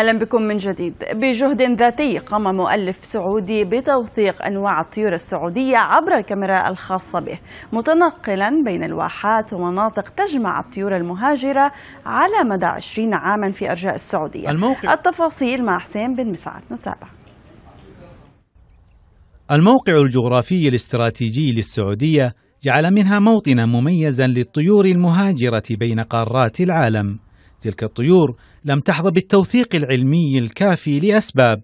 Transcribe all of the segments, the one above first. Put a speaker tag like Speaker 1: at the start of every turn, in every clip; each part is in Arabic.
Speaker 1: اهلا بكم من جديد بجهد ذاتي قام مؤلف سعودي بتوثيق انواع الطيور السعوديه عبر الكاميرا الخاصه به متنقلا بين الواحات ومناطق تجمع الطيور المهاجره على مدى 20 عاما في ارجاء السعوديه الموقع التفاصيل مع حسين بن مسعد نتابع
Speaker 2: الموقع الجغرافي الاستراتيجي للسعوديه جعل منها موطنا مميزا للطيور المهاجره بين قارات العالم تلك الطيور لم تحظى بالتوثيق العلمي الكافي لأسباب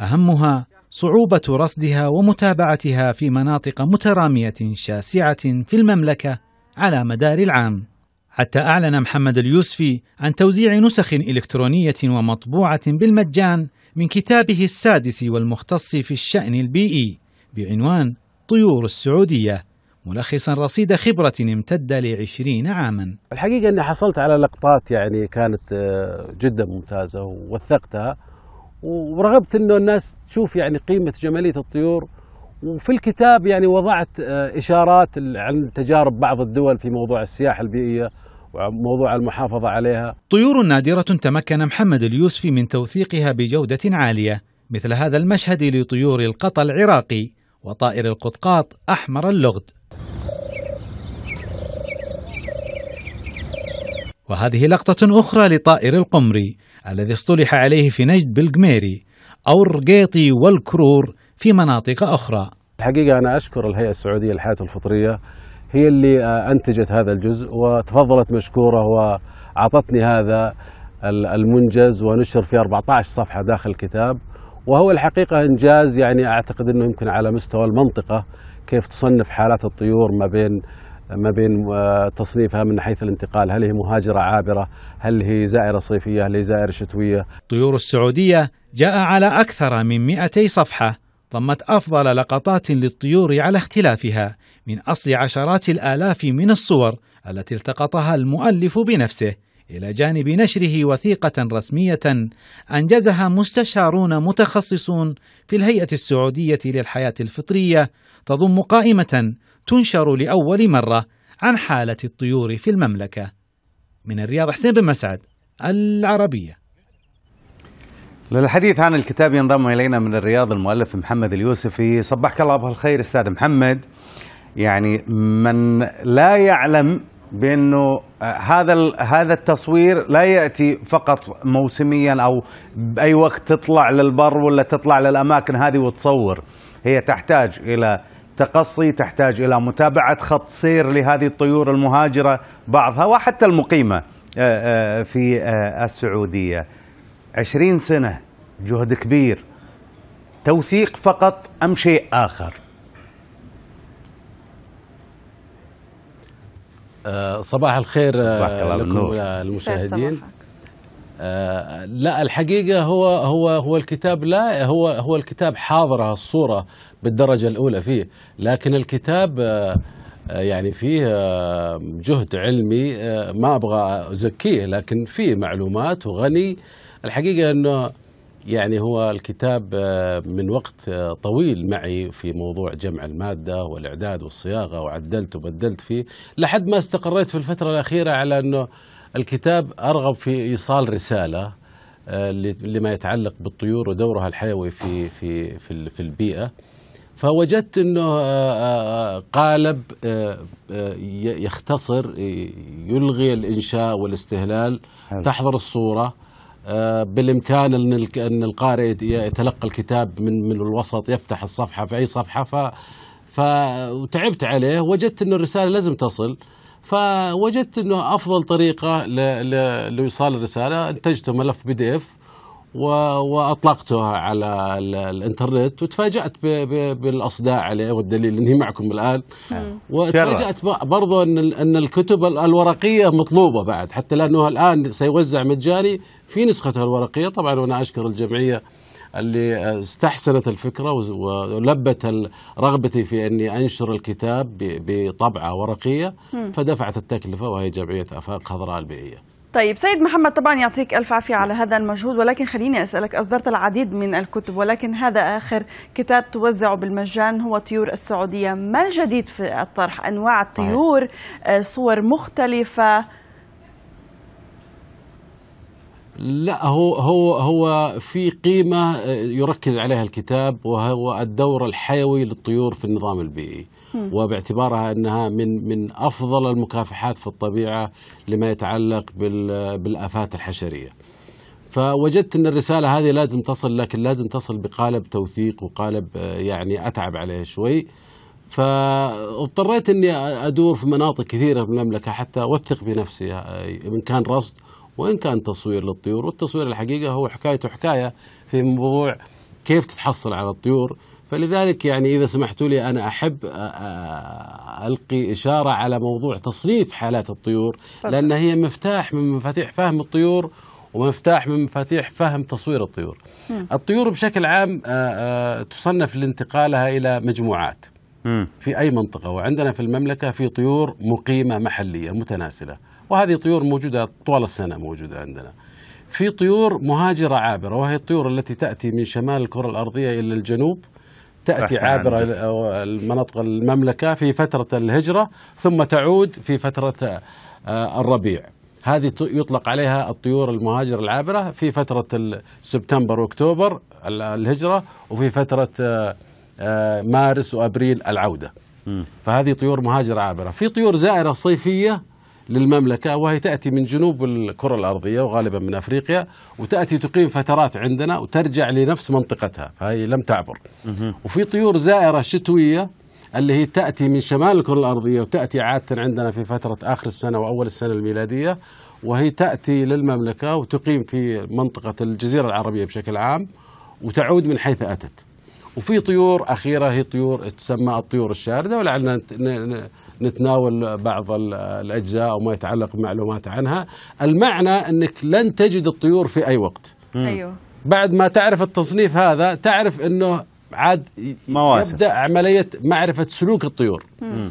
Speaker 2: أهمها صعوبة رصدها ومتابعتها في مناطق مترامية شاسعة في المملكة على مدار العام. حتى أعلن محمد اليوسفي عن توزيع نسخ إلكترونية ومطبوعة بالمجان من كتابه السادس والمختص في الشأن البيئي بعنوان طيور السعودية ملخصا رصيد خبرة امتد لعشرين عاما
Speaker 3: الحقيقة أني حصلت على لقطات يعني كانت آه، جدا ممتازة ووثقتها ورغبت أنه الناس تشوف يعني قيمة جمالية الطيور وفي الكتاب يعني وضعت آه، إشارات عن تجارب بعض الدول في موضوع السياحة البيئية وموضوع المحافظة عليها
Speaker 2: طيور نادرة تمكن محمد اليوسفي من توثيقها بجودة عالية مثل هذا المشهد لطيور القطى العراقي وطائر القطقاط أحمر اللغد وهذه لقطة أخرى لطائر القمري الذي اصطلح عليه في نجد بالقميري أو الرقيطي والكرور في مناطق أخرى الحقيقة أنا أشكر الهيئة السعودية للحياة الفطرية هي اللي آه، أنتجت هذا الجزء
Speaker 3: وتفضلت مشكورة وأعطتني هذا المنجز ونشر في 14 صفحة داخل الكتاب وهو الحقيقة إنجاز يعني أعتقد أنه يمكن على مستوى المنطقة كيف تصنف حالات الطيور ما بين ما بين آه، تصنيفها من حيث الانتقال هل هي مهاجرة عابرة هل هي زائرة صيفية هل هي زائرة شتوية طيور
Speaker 2: السعودية جاء على أكثر من 200 صفحة ضمت أفضل لقطات للطيور على اختلافها من أصل عشرات الآلاف من الصور التي التقطها المؤلف بنفسه الى جانب نشره وثيقه رسميه انجزها مستشارون متخصصون في الهيئه السعوديه للحياه الفطريه تضم قائمه تنشر لاول مره عن حاله الطيور في المملكه. من الرياض حسين بن مسعد العربيه.
Speaker 4: للحديث عن الكتاب ينضم الينا من الرياض المؤلف محمد اليوسفي، صبحك الله بالخير استاذ محمد. يعني من لا يعلم بانه آه، هذا هذا التصوير لا ياتي فقط موسميا او باي وقت تطلع للبر ولا تطلع للاماكن هذه وتصور هي تحتاج الى تقصي تحتاج الى متابعه خط سير لهذه الطيور المهاجره بعضها وحتى المقيمه آه، آه، في السعوديه عشرين سنه جهد كبير توثيق فقط ام شيء اخر
Speaker 3: آه، آه، صباح الخير لكم المشاهدين آه، لا الحقيقة هو هو هو الكتاب لا هو هو الكتاب حاضرة الصورة بالدرجة الأولى فيه لكن الكتاب يعني فيه جهد علمي ما أبغى أزكيه لكن فيه معلومات وغني الحقيقة أنه يعني هو الكتاب آه، من وقت آه، طويل معي في موضوع جمع المادة والإعداد والصياغة وعدلت وبدلت فيه لحد ما استقريت في الفترة الأخيرة على أنه الكتاب أرغب في إيصال رسالة آه، لما يتعلق بالطيور ودورها الحيوي في في في, في البيئة فوجدت أنه قالب يختصر يلغي الإنشاء والاستهلال تحضر الصورة آه، بالامكان ان ان القارئ يتلقى الكتاب من من الوسط يفتح الصفحه في اي صفحه ف فتعبت عليه وجدت ان الرساله لازم تصل فوجدت انه افضل طريقه لايصال الرساله انتجته ملف بي دي اف واطلقتها على الانترنت وتفاجات بالاصداء عليه والدليل اني معكم الان نعم. وتفاجات برضو ان ان الكتب الورقيه مطلوبه بعد حتى لانه الان سيوزع مجاني في نسختها الورقيه طبعا وانا اشكر الجمعيه اللي استحسنت الفكره ولبت رغبتي في اني انشر الكتاب بطبعه ورقيه فدفعت التكلفه وهي جمعيه افاق خضراء البيئيه
Speaker 1: طيب سيد محمد طبعا يعطيك الف عافيه على هذا المجهود ولكن خليني اسالك اصدرت العديد من الكتب ولكن هذا اخر كتاب توزعه بالمجان هو طيور السعوديه ما الجديد في الطرح انواع الطيور آه، صور مختلفه
Speaker 3: لا هو هو هو في قيمه آه، يركز عليها الكتاب وهو الدور الحيوي للطيور في النظام البيئي وباعتبارها انها من من افضل المكافحات في الطبيعه لما يتعلق بالافات الحشريه. فوجدت ان الرساله هذه لازم تصل لكن لازم تصل بقالب توثيق وقالب آه، يعني اتعب عليه شوي. فاضطريت اني ادور في مناطق كثيره في المملكه حتى اوثق بنفسي آه، ان كان رصد وإن كان تصوير للطيور والتصوير الحقيقة هو حكاية حكاية في موضوع كيف تتحصل على الطيور فلذلك يعني إذا سمحتوا لي أنا أحب ألقي إشارة على موضوع تصنيف حالات الطيور لأن هي مفتاح من مفاتيح فهم الطيور ومفتاح من مفاتيح فهم تصوير الطيور الطيور بشكل عام تصنف لانتقالها إلى مجموعات في أي منطقة وعندنا في المملكة في طيور مقيمة محلية متناسلة وهذه طيور موجودة طوال السنة موجودة عندنا في طيور مهاجرة عابرة وهي الطيور التي تأتي من شمال الكرة الأرضية إلى الجنوب تأتي عابرة المناطق المملكة في فترة الهجرة ثم تعود في فترة آه، الربيع هذه يطلق عليها الطيور المهاجرة العابرة في فترة سبتمبر وأكتوبر الهجرة وفي فترة آه، آه، مارس وأبريل العودة فهذه طيور مهاجرة عابرة في طيور زائرة صيفية للمملكة وهي تأتي من جنوب الكرة الأرضية وغالبا من أفريقيا وتأتي تقيم فترات عندنا وترجع لنفس منطقتها فهي لم تعبر وفي طيور زائرة شتوية اللي هي تأتي من شمال الكرة الأرضية وتأتي عادة عندنا في فترة آخر السنة وأول السنة الميلادية وهي تأتي للمملكة وتقيم في منطقة الجزيرة العربية بشكل عام وتعود من حيث أتت وفي طيور أخيرة هي طيور تسمى الطيور الشاردة ولعلنا نتناول بعض الأجزاء أو ما يتعلق بمعلومات عنها المعنى أنك لن تجد الطيور في أي وقت أيوه بعد ما تعرف التصنيف هذا تعرف أنه عاد مواسم. يبدأ عملية معرفة سلوك الطيور مم.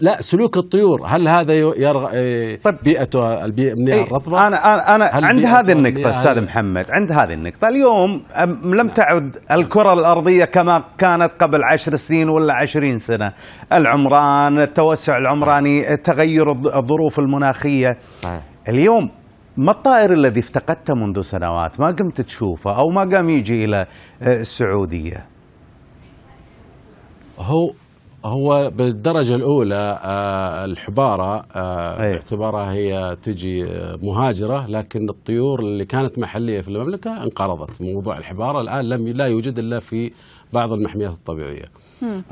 Speaker 3: لا سلوك الطيور هل هذا يرغ... إيه، طيب بيئته البيئة من ايه
Speaker 4: الرطبة أنا
Speaker 3: أنا, أنا عند هذه النقطة أستاذ محمد عند هذه النقطة
Speaker 4: اليوم لم تعد الكرة الأرضية كما كانت قبل عشر سنين ولا عشرين سنة العمران التوسع العمراني تغير الظروف المناخية اليوم ما الطائر الذي افتقدته منذ سنوات ما قمت تشوفه أو ما قام يجي إلى آه، السعودية هو
Speaker 3: هو بالدرجة الأولى آه، الحبارة آه، باعتبارها هي تجي آه، مهاجرة لكن الطيور اللي كانت محلية في المملكة انقرضت موضوع الحبارة الآن لم لا يوجد إلا في بعض المحميات الطبيعية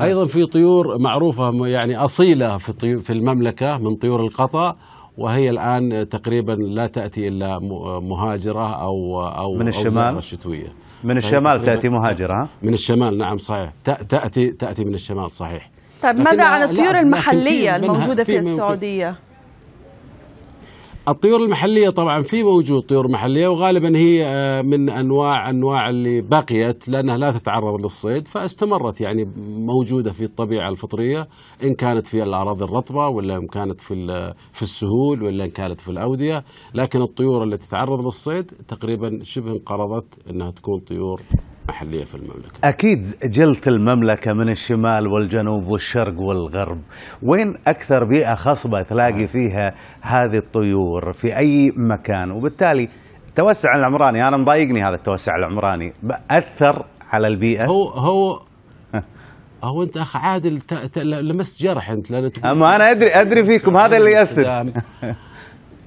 Speaker 3: أيضا في طيور معروفة يعني أصيلة في في المملكة من طيور القطا وهي الآن تقريبا لا تأتي إلا مهاجرة أو أو من الشمال أو الشتوية من طيب. الشمال تأتي مهاجرة من الشمال نعم صحيح تأتي تأتي من الشمال صحيح
Speaker 1: طيب ماذا عن الطيور المحلية الموجودة في السعودية؟
Speaker 3: الطيور المحلية طبعا في موجود طيور محلية وغالبا هي آه، من أنواع أنواع اللي بقيت لأنها لا تتعرض للصيد فاستمرت يعني موجودة في الطبيعة الفطرية إن كانت في الأراضي الرطبة ولا إن كانت في في السهول ولا إن كانت في الأودية لكن الطيور التي تتعرض للصيد تقريبا شبه انقرضت أنها تكون طيور محلية في المملكة
Speaker 4: أكيد جلت المملكة من الشمال والجنوب والشرق والغرب وين أكثر بيئة خصبة تلاقي نعم. فيها هذه الطيور في أي مكان وبالتالي التوسع العمراني أنا مضايقني هذا التوسع العمراني أثر على البيئة هو هو هو
Speaker 3: انت اخ عادل لمست جرح انت لان اما انا ادري ادري فيكم هذا اللي ياثر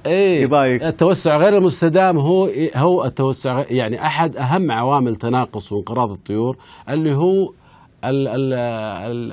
Speaker 3: ايه التوسع غير المستدام هو إيه، هو التوسع يعني احد اهم عوامل تناقص وانقراض الطيور اللي هو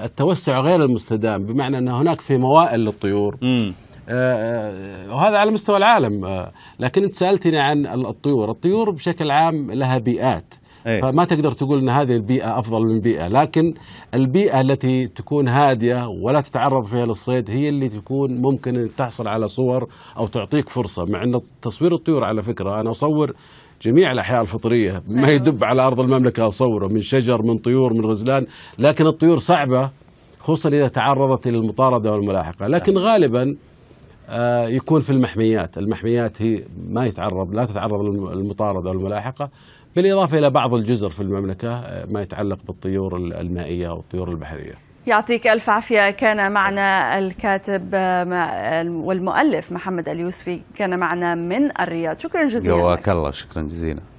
Speaker 3: التوسع غير المستدام بمعنى ان هناك في موائل للطيور آه،, آه وهذا على مستوى العالم آه، لكن انت سالتني عن الطيور الطيور بشكل عام لها بيئات أيه. فما تقدر تقول ان هذه البيئه افضل من بيئه لكن البيئه التي تكون هاديه ولا تتعرض فيها للصيد هي اللي تكون ممكن تحصل على صور او تعطيك فرصه مع ان تصوير الطيور على فكره انا اصور جميع الاحياء الفطريه ما يدب نعم. على ارض المملكه اصوره من شجر من طيور من غزلان لكن الطيور صعبه خصوصا اذا تعرضت الى المطارده والملاحقه لكن نعم. غالبا آه، يكون في المحميات المحميات هي ما يتعرض لا تتعرض للمطاردة والملاحقة بالإضافة إلى بعض الجزر في المملكة آه، ما يتعلق بالطيور المائية والطيور البحرية
Speaker 1: يعطيك ألف عافية كان معنا الكاتب آه، والمؤلف محمد اليوسفي كان معنا من الرياض شكرا جزيلا
Speaker 4: جواك الله شكرا جزيلا